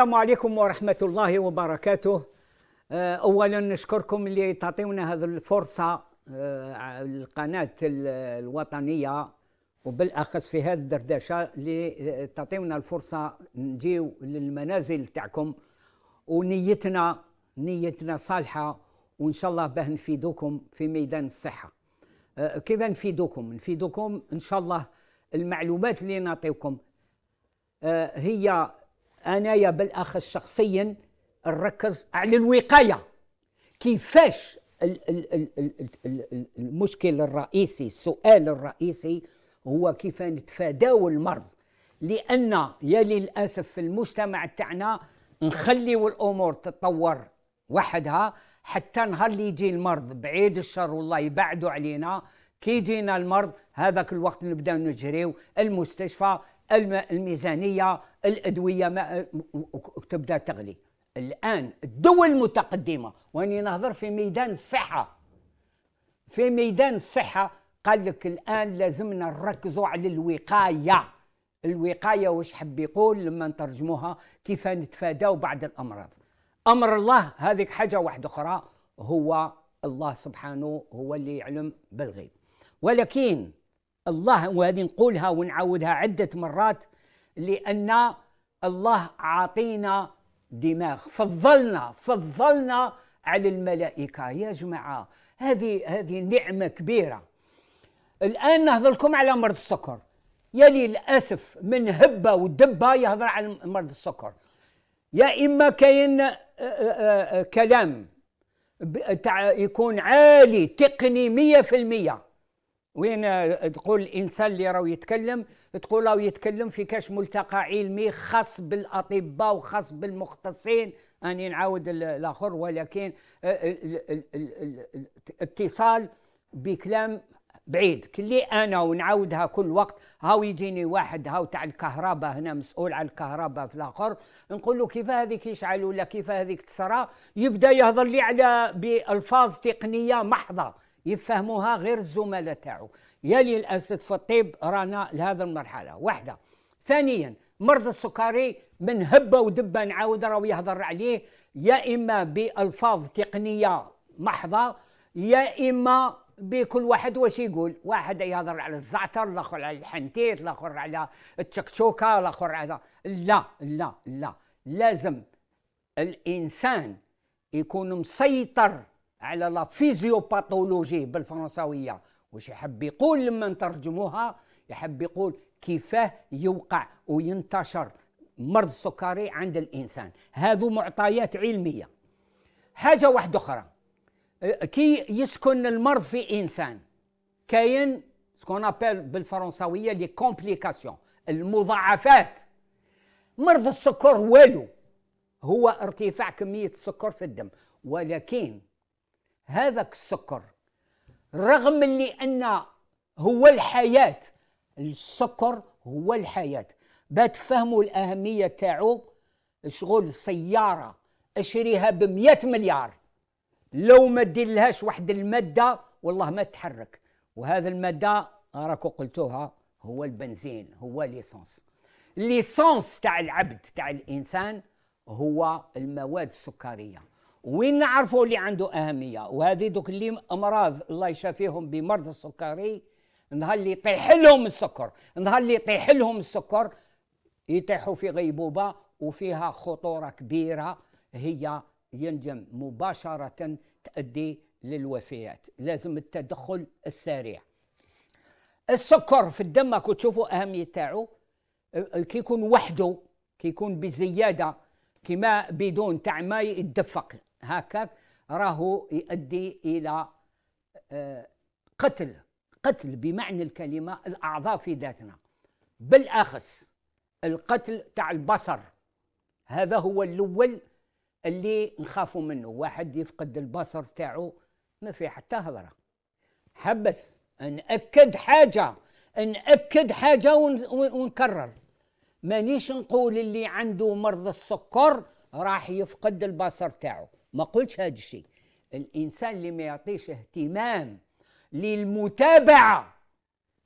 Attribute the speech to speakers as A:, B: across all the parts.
A: السلام عليكم ورحمة الله وبركاته آه، أولا نشكركم اللي تعطيونا هذه الفرصة آه، القناة الوطنية وبالأخص في هذه الدردشة اللي تعطيونا الفرصة نجيو للمنازل تاعكم ونيتنا نيتنا صالحة وإن شاء الله باه نفيدوكم في ميدان الصحة آه، كيف نفيدوكم نفيدوكم إن شاء الله المعلومات اللي نعطيكم هي أنايا بالأخص شخصيا نركز على الوقاية كيفاش المشكل الرئيسي السؤال الرئيسي هو كيف نتفاداو المرض لأن يا للأسف في المجتمع تاعنا نخليو الأمور تتطور وحدها حتى نهار اللي يجي المرض بعيد الشر والله يبعدوا علينا كي يجينا المرض هذاك الوقت نبداو نجريو المستشفى الميزانيه الادويه ما تبدا تغلي الان الدول المتقدمه واني نهضر في ميدان الصحه في ميدان الصحه قال لك الان لازمنا نركزوا على الوقايه الوقايه واش حب يقول لما نترجموها كيف نتفاداو بعض الامراض امر الله هذيك حاجه واحده اخرى هو الله سبحانه هو اللي يعلم بالغيب ولكن الله وهذه نقولها ونعودها عدة مرات لأن الله عاطينا دماغ فضلنا فضلنا على الملائكة يا جماعة هذه هذه نعمة كبيرة الآن نهضر لكم على مرض السكر يا للأسف من هبة ودبة يهضر على مرض السكر يا إما كاين آه، آه، آه، كلام يكون عالي تقني مية في المية وين آه، تقول الانسان اللي راه يتكلم تقول راه يتكلم في كاش ملتقى علمي خاص بالاطباء وخاص بالمختصين اني نعاود الاخر ولكن آه، الاتصال بكلام بعيد كلي انا ونعاودها كل وقت هاو يجيني واحد هاو تاع الكهرباء هنا مسؤول على الكهرباء في الاخر نقول له كيف هذيك يشعل ولا كيف هذيك تصرى يبدا يهضر لي على بالفاظ تقنيه محضه يفهموها غير الزملاء تاعو يا للاسف في الطب رانا لهذا المرحله واحده ثانيا مرض السكري من هبه ودبه نعاود راهو يهضر عليه يا اما بالفاظ تقنيه محضه يا اما بكل واحد واش يقول واحد يهضر على الزعتر الاخر على الحنتيت الاخر على التكتوكه الاخر على لا لا لا لازم الانسان يكون مسيطر على لا فيزيوباثولوجي بالفرنساويه واش يحب يقول لما نترجموها يحب يقول كيفاه يوقع وينتشر مرض السكري عند الانسان هذو معطيات علميه حاجه واحده اخرى أه، كي يسكن المرض في انسان كاين سكون ابل بالفرنساويه لي كومبليكاسيون المضاعفات مرض السكر والو هو ارتفاع كميه السكر في الدم ولكن هذاك السكر رغم اللي أن هو الحياة السكر هو الحياة فهموا الأهمية تاعو شغل سيارة أشريها ب مليار لو ما ديرلهاش واحد المادة والله ما تحرك وهذا المادة راكو قلتوها هو البنزين هو ليسونس ليسونس تاع العبد تاع الإنسان هو المواد السكريه وين نعرفوا اللي عنده اهميه وهذه دوك اللي امراض الله يشافيهم بمرض السكري نهار اللي يطيح لهم السكر نهار اللي يطيح لهم السكر يطيحوا في غيبوبه وفيها خطوره كبيره هي ينجم مباشره تؤدي للوفيات لازم التدخل السريع السكر في الدم راكم تشوفوا اهميه تاعو أه، كي يكون وحده كي يكون بزياده كما بدون تاع ما يدفق هكاك راهو يؤدي الى آه، قتل قتل بمعنى الكلمه الاعضاء في ذاتنا بالاخص القتل تاع البصر هذا هو الاول اللي نخافوا منه واحد يفقد البصر تاعو ما في حتى هضره حبس ناكد حاجه ناكد حاجه ونكرر مانيش نقول اللي عنده مرض السكر راح يفقد البصر تاعو ما قلتش هذا الشيء الانسان اللي ما يعطيش اهتمام للمتابعه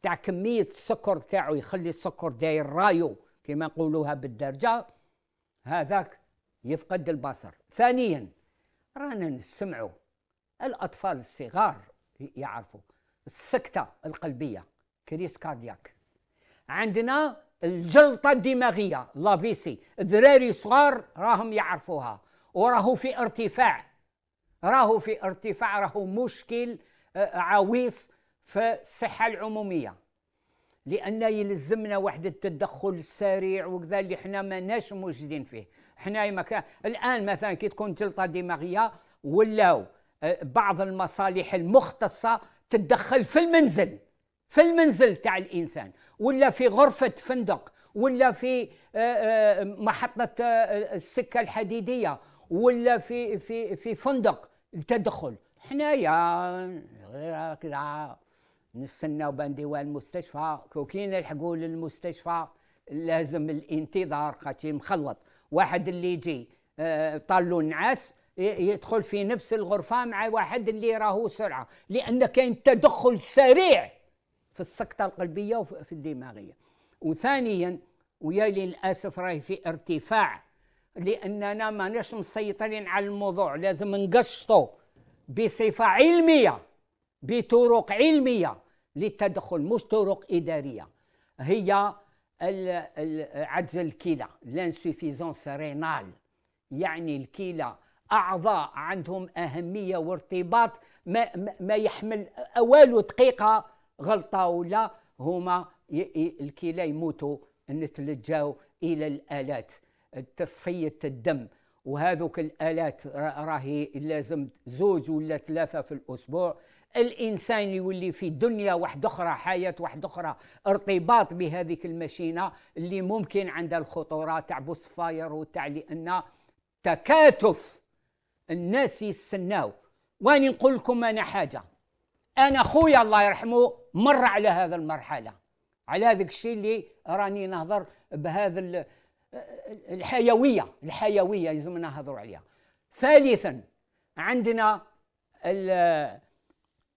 A: تاع كميه السكر تاعو يخلي السكر داير رايو كما نقولوها بالدرجه هذاك يفقد البصر ثانيا رانا نسمعوا الاطفال الصغار يعرفوا السكته القلبيه كريس كاردياك عندنا الجلطه الدماغيه لافيسي الدراري صغار راهم يعرفوها وراهو في ارتفاع راهو في ارتفاع راهو مشكل آه، عويص في الصحه العموميه لان يلزمنا واحد التدخل السريع وكذا اللي حنا ماناش موجودين فيه حنا مكان الان مثلا كي تكون جلطه دماغيه ولاو آه، بعض المصالح المختصه تتدخل في المنزل في المنزل تاع الانسان ولا في غرفه فندق ولا في آه، محطه السكه الحديديه ولا في في في فندق التدخل حنايا كذا نستناو ديوان المستشفى كي نلحقوا للمستشفى لازم الانتظار خاطر مخلط واحد اللي يجي آه، طالو النعاس يدخل في نفس الغرفة مع واحد اللي راهو سرعة لأن كاين تدخل سريع في السكتة القلبية وفي الدماغية وثانيا ويا للأسف راهي في ارتفاع لاننا ما نش مسيطرين على الموضوع لازم نقشطه بصفه علميه بطرق علميه للتدخل مش طرق اداريه هي عجز الكلى لانسوفيزونس رينال يعني الكلى اعضاء عندهم اهميه وارتباط ما, ما يحمل اوال دقيقه غلطه ولا هما الكلى يموتوا نتلجاو الى الالات تصفيه الدم وهذوك الالات راهي لازم زوج ولا ثلاثه في الاسبوع الانسان يولي في دنيا واحده اخرى حياه واحده اخرى ارتباط بهذيك المشينة اللي ممكن عندها الخطوره تاع بوسفاير وتاع لان تكاتف الناس يستناو واني نقول لكم انا حاجه انا خويا الله يرحمه مر على هذا المرحله على هذاك الشيء اللي راني نهضر بهذا الحيويه الحيويه لازمنا نهضروا عليها ثالثا عندنا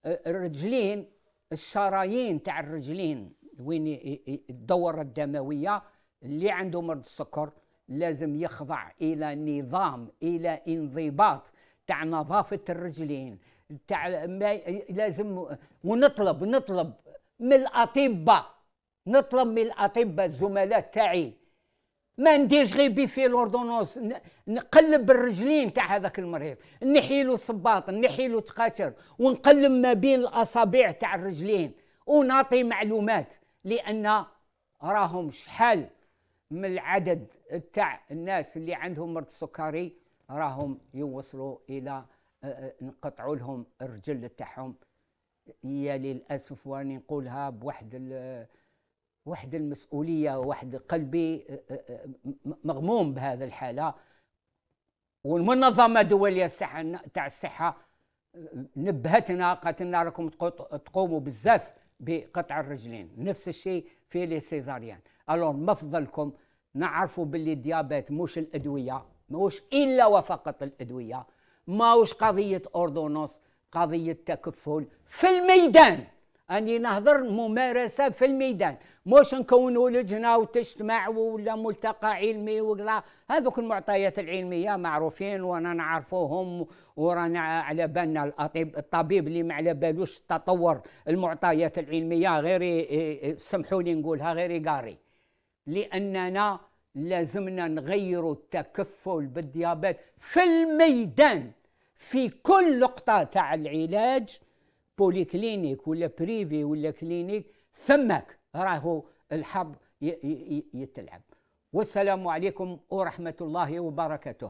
A: الرجلين الشرايين تاع الرجلين وين الدوره الدمويه اللي عنده مرض السكر لازم يخضع الى نظام الى انضباط تاع نظافه الرجلين تاع لازم ونطلب نطلب من الاطباء نطلب من الاطباء الزملاء تاعي ما نديرش غير بيفي لوردونونس نقلب الرجلين تاع هذاك المريض نحيلو صباط نحيلو تقاتر ونقلب ما بين الاصابع تاع الرجلين ونعطي معلومات لان راهم شحال من العدد تاع الناس اللي عندهم مرض السكري راهم يوصلوا الى نقطعوا لهم الرجل تاعهم يا للاسف واني نقولها بواحد واحد المسؤوليه واحد قلبي آه، آه، آه، مغموم بهذا الحاله والمنظمه الدوليه الصحه تاع الصحه نبهتنا قالت لنا راكم تقوموا بزاف بقطع الرجلين نفس الشيء في لي سيزاريان الون ما فضلكم نعرفوا باللي ديابات مش الادويه موش الا وفقط الادويه ماهوش قضيه اوردونوس قضيه تكفل في الميدان اني نهضر ممارسه في الميدان مش نكونوا لجنه وتجتمع ولا ملتقى علمي وكذا هذوك المعطيات العلميه معروفين وانا نعرفوهم ورانا على بالنا الطبيب اللي ما على بالوش تطور المعطيات العلميه غير سمحوا لي نقولها غير يقاري لاننا لازمنا نغيروا التكفل بالديابات في الميدان في كل نقطه تاع العلاج بولي كلينيك ولا بريفي ولا كلينيك ثمك راهو الحظ يتلعب والسلام عليكم ورحمه الله وبركاته